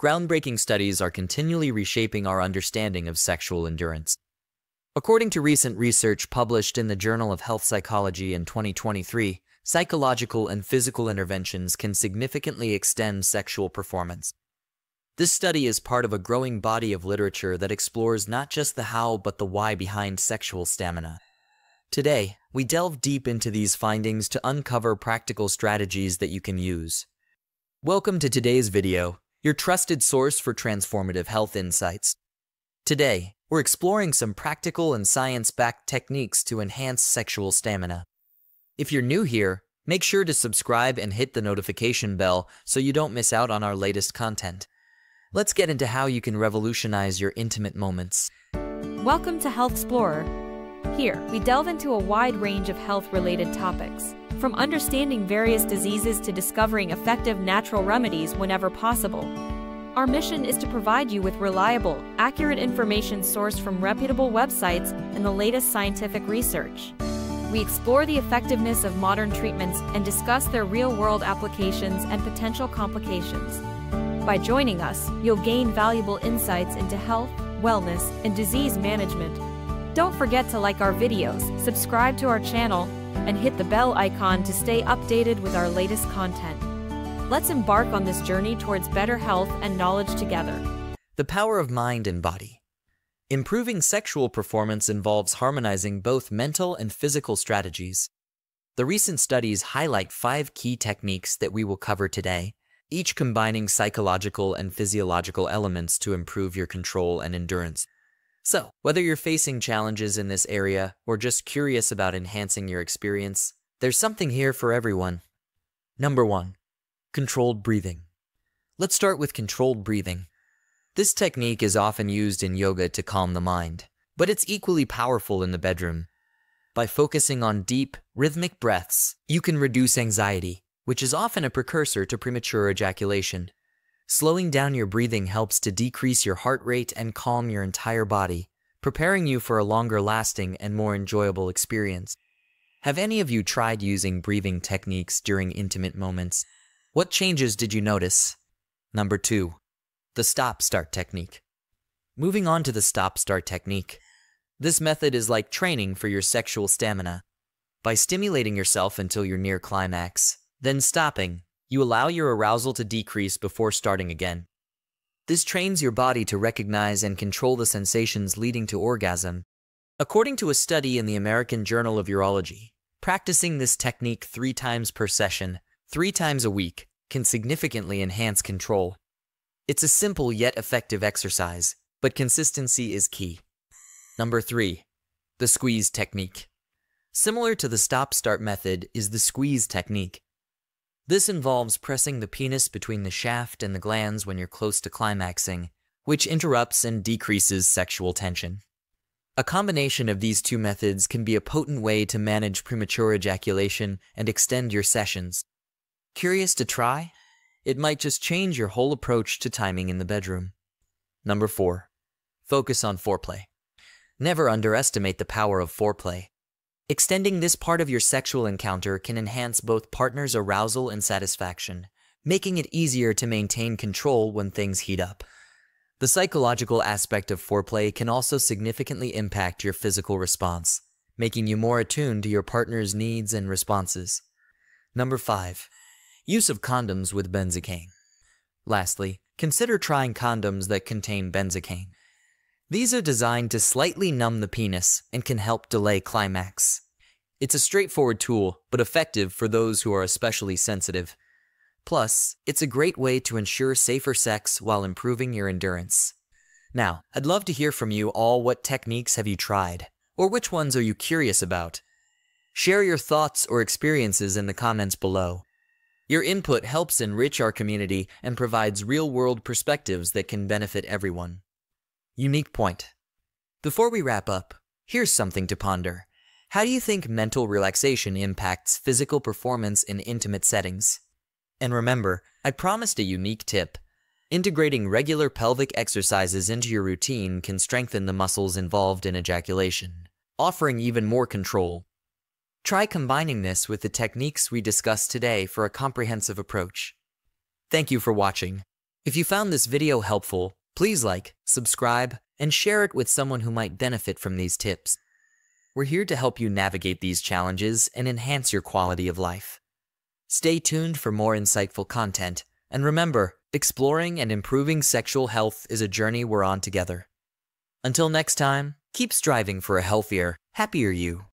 Groundbreaking studies are continually reshaping our understanding of sexual endurance. According to recent research published in the Journal of Health Psychology in 2023, psychological and physical interventions can significantly extend sexual performance. This study is part of a growing body of literature that explores not just the how but the why behind sexual stamina. Today, we delve deep into these findings to uncover practical strategies that you can use. Welcome to today's video, your trusted source for transformative health insights. Today, we're exploring some practical and science-backed techniques to enhance sexual stamina. If you're new here, make sure to subscribe and hit the notification bell so you don't miss out on our latest content. Let's get into how you can revolutionize your intimate moments. Welcome to Health Explorer. Here, we delve into a wide range of health-related topics, from understanding various diseases to discovering effective natural remedies whenever possible. Our mission is to provide you with reliable, accurate information sourced from reputable websites and the latest scientific research. We explore the effectiveness of modern treatments and discuss their real-world applications and potential complications. By joining us, you'll gain valuable insights into health, wellness, and disease management. Don't forget to like our videos, subscribe to our channel, and hit the bell icon to stay updated with our latest content. Let's embark on this journey towards better health and knowledge together. The power of mind and body. Improving sexual performance involves harmonizing both mental and physical strategies. The recent studies highlight five key techniques that we will cover today, each combining psychological and physiological elements to improve your control and endurance. So, whether you're facing challenges in this area or just curious about enhancing your experience, there's something here for everyone. Number 1. Controlled Breathing Let's start with controlled breathing. This technique is often used in yoga to calm the mind, but it's equally powerful in the bedroom. By focusing on deep, rhythmic breaths, you can reduce anxiety, which is often a precursor to premature ejaculation. Slowing down your breathing helps to decrease your heart rate and calm your entire body, preparing you for a longer lasting and more enjoyable experience. Have any of you tried using breathing techniques during intimate moments? What changes did you notice? Number 2. The Stop-Start Technique Moving on to the Stop-Start Technique. This method is like training for your sexual stamina. By stimulating yourself until you're near climax, then stopping, you allow your arousal to decrease before starting again. This trains your body to recognize and control the sensations leading to orgasm. According to a study in the American Journal of Urology, practicing this technique three times per session, three times a week, can significantly enhance control. It's a simple yet effective exercise, but consistency is key. Number 3. The Squeeze Technique Similar to the stop-start method is the squeeze technique, this involves pressing the penis between the shaft and the glands when you're close to climaxing, which interrupts and decreases sexual tension. A combination of these two methods can be a potent way to manage premature ejaculation and extend your sessions. Curious to try? It might just change your whole approach to timing in the bedroom. Number 4. Focus on foreplay. Never underestimate the power of foreplay. Extending this part of your sexual encounter can enhance both partners' arousal and satisfaction, making it easier to maintain control when things heat up. The psychological aspect of foreplay can also significantly impact your physical response, making you more attuned to your partner's needs and responses. Number 5. Use of condoms with benzocaine. Lastly, consider trying condoms that contain benzocaine. These are designed to slightly numb the penis and can help delay climax. It's a straightforward tool, but effective for those who are especially sensitive. Plus, it's a great way to ensure safer sex while improving your endurance. Now, I'd love to hear from you all what techniques have you tried, or which ones are you curious about? Share your thoughts or experiences in the comments below. Your input helps enrich our community and provides real-world perspectives that can benefit everyone. Unique point. Before we wrap up, here's something to ponder. How do you think mental relaxation impacts physical performance in intimate settings? And remember, I promised a unique tip. Integrating regular pelvic exercises into your routine can strengthen the muscles involved in ejaculation, offering even more control. Try combining this with the techniques we discussed today for a comprehensive approach. Thank you for watching. If you found this video helpful, Please like, subscribe, and share it with someone who might benefit from these tips. We're here to help you navigate these challenges and enhance your quality of life. Stay tuned for more insightful content, and remember, exploring and improving sexual health is a journey we're on together. Until next time, keep striving for a healthier, happier you.